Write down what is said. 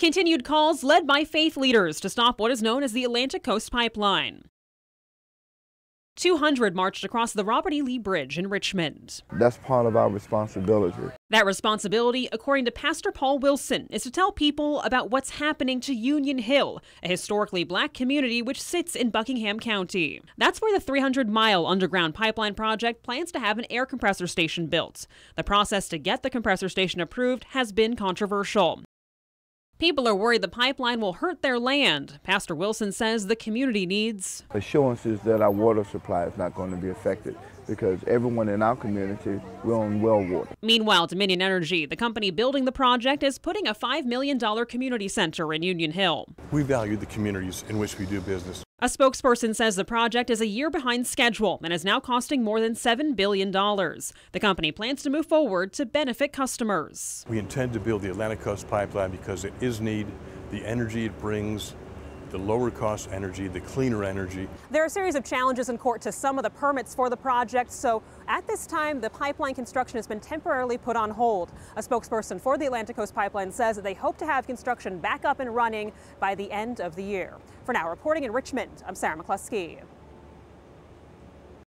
Continued calls led by faith leaders to stop what is known as the Atlantic Coast Pipeline. 200 marched across the Robert E. Lee Bridge in Richmond. That's part of our responsibility. That responsibility, according to Pastor Paul Wilson, is to tell people about what's happening to Union Hill, a historically black community which sits in Buckingham County. That's where the 300 mile underground pipeline project plans to have an air compressor station built. The process to get the compressor station approved has been controversial. People are worried the pipeline will hurt their land. Pastor Wilson says the community needs assurances that our water supply is not going to be affected because everyone in our community will own well water. Meanwhile, Dominion Energy, the company building the project, is putting a $5 million community center in Union Hill. We value the communities in which we do business. A spokesperson says the project is a year behind schedule and is now costing more than $7 billion. The company plans to move forward to benefit customers. We intend to build the Atlantic Coast Pipeline because it is need, the energy it brings, the lower cost energy, the cleaner energy. There are a series of challenges in court to some of the permits for the project, so at this time, the pipeline construction has been temporarily put on hold. A spokesperson for the Atlantic Coast Pipeline says that they hope to have construction back up and running by the end of the year. For now, reporting in Richmond, I'm Sarah McCluskey.